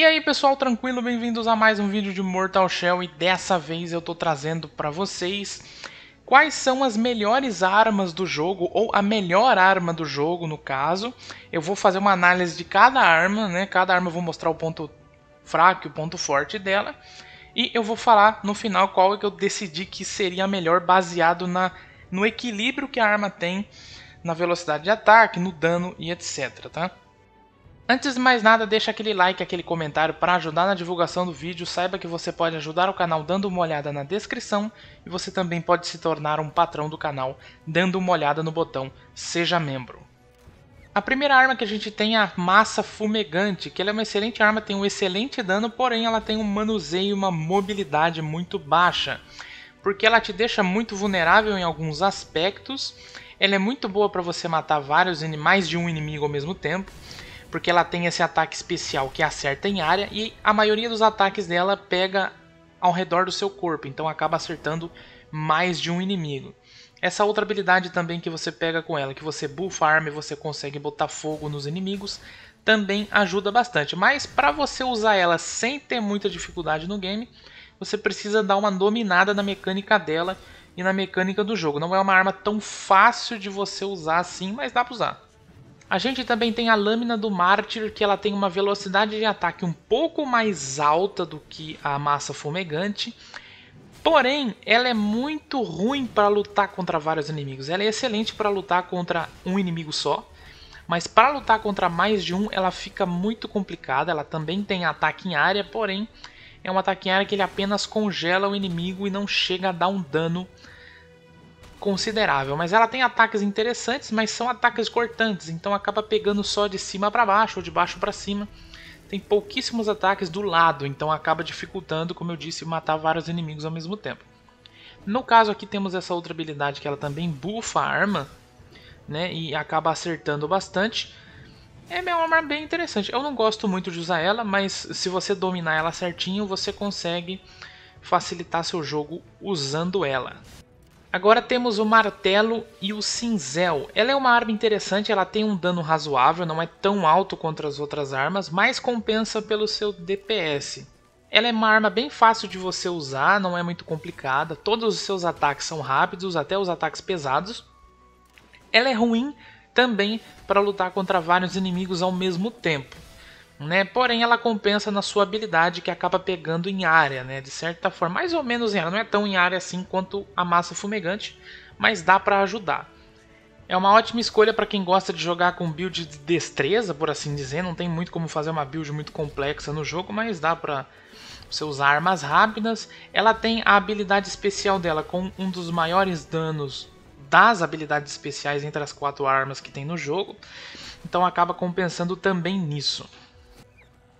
E aí pessoal, tranquilo? Bem-vindos a mais um vídeo de Mortal Shell e dessa vez eu tô trazendo para vocês quais são as melhores armas do jogo, ou a melhor arma do jogo no caso. Eu vou fazer uma análise de cada arma, né? Cada arma eu vou mostrar o ponto fraco e o ponto forte dela. E eu vou falar no final qual é que eu decidi que seria a melhor baseado na, no equilíbrio que a arma tem na velocidade de ataque, no dano e etc, tá? Antes de mais nada, deixa aquele like, aquele comentário para ajudar na divulgação do vídeo. Saiba que você pode ajudar o canal dando uma olhada na descrição e você também pode se tornar um patrão do canal dando uma olhada no botão Seja Membro. A primeira arma que a gente tem é a Massa Fumegante, que ela é uma excelente arma, tem um excelente dano, porém ela tem um manuseio e uma mobilidade muito baixa, porque ela te deixa muito vulnerável em alguns aspectos, ela é muito boa para você matar vários mais de um inimigo ao mesmo tempo, porque ela tem esse ataque especial que acerta em área e a maioria dos ataques dela pega ao redor do seu corpo, então acaba acertando mais de um inimigo. Essa outra habilidade também que você pega com ela, que você buffa a arma e você consegue botar fogo nos inimigos, também ajuda bastante. Mas para você usar ela sem ter muita dificuldade no game, você precisa dar uma dominada na mecânica dela e na mecânica do jogo. Não é uma arma tão fácil de você usar assim, mas dá para usar. A gente também tem a lâmina do mártir, que ela tem uma velocidade de ataque um pouco mais alta do que a massa fumegante. Porém, ela é muito ruim para lutar contra vários inimigos. Ela é excelente para lutar contra um inimigo só, mas para lutar contra mais de um, ela fica muito complicada. Ela também tem ataque em área, porém, é um ataque em área que ele apenas congela o inimigo e não chega a dar um dano considerável, mas ela tem ataques interessantes, mas são ataques cortantes, então acaba pegando só de cima para baixo ou de baixo para cima. Tem pouquíssimos ataques do lado, então acaba dificultando, como eu disse, matar vários inimigos ao mesmo tempo. No caso aqui temos essa outra habilidade que ela também bufa a arma, né, e acaba acertando bastante. É uma arma bem interessante. Eu não gosto muito de usar ela, mas se você dominar ela certinho, você consegue facilitar seu jogo usando ela. Agora temos o martelo e o cinzel. Ela é uma arma interessante, ela tem um dano razoável, não é tão alto contra as outras armas, mas compensa pelo seu DPS. Ela é uma arma bem fácil de você usar, não é muito complicada, todos os seus ataques são rápidos, até os ataques pesados. Ela é ruim também para lutar contra vários inimigos ao mesmo tempo. Né? Porém, ela compensa na sua habilidade que acaba pegando em área, né? De certa forma, mais ou menos em área. Não é tão em área assim quanto a massa fumegante, mas dá para ajudar. É uma ótima escolha para quem gosta de jogar com build de destreza, por assim dizer. Não tem muito como fazer uma build muito complexa no jogo, mas dá para você usar armas rápidas. Ela tem a habilidade especial dela com um dos maiores danos das habilidades especiais entre as quatro armas que tem no jogo. Então acaba compensando também nisso.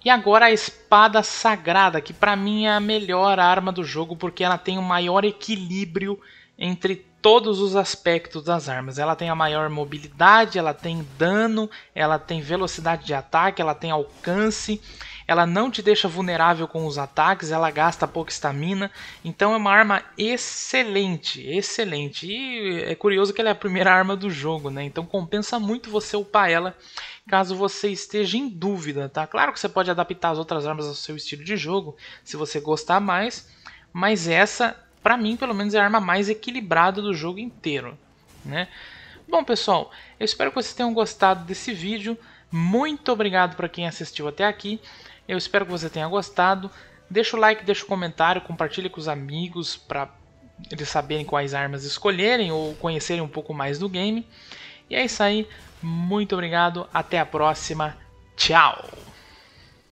E agora a espada sagrada, que para mim é a melhor arma do jogo porque ela tem o maior equilíbrio entre todos os aspectos das armas. Ela tem a maior mobilidade, ela tem dano, ela tem velocidade de ataque, ela tem alcance, ela não te deixa vulnerável com os ataques, ela gasta pouca estamina, então é uma arma excelente, excelente. E é curioso que ela é a primeira arma do jogo, né? Então compensa muito você upar ela caso você esteja em dúvida, tá? Claro que você pode adaptar as outras armas ao seu estilo de jogo, se você gostar mais, mas essa, para mim, pelo menos é a arma mais equilibrada do jogo inteiro, né? Bom, pessoal, eu espero que vocês tenham gostado desse vídeo. Muito obrigado para quem assistiu até aqui. Eu espero que você tenha gostado. Deixa o like, deixa o comentário, compartilhe com os amigos para eles saberem quais armas escolherem ou conhecerem um pouco mais do game. E é isso aí. Muito obrigado. Até a próxima. Tchau.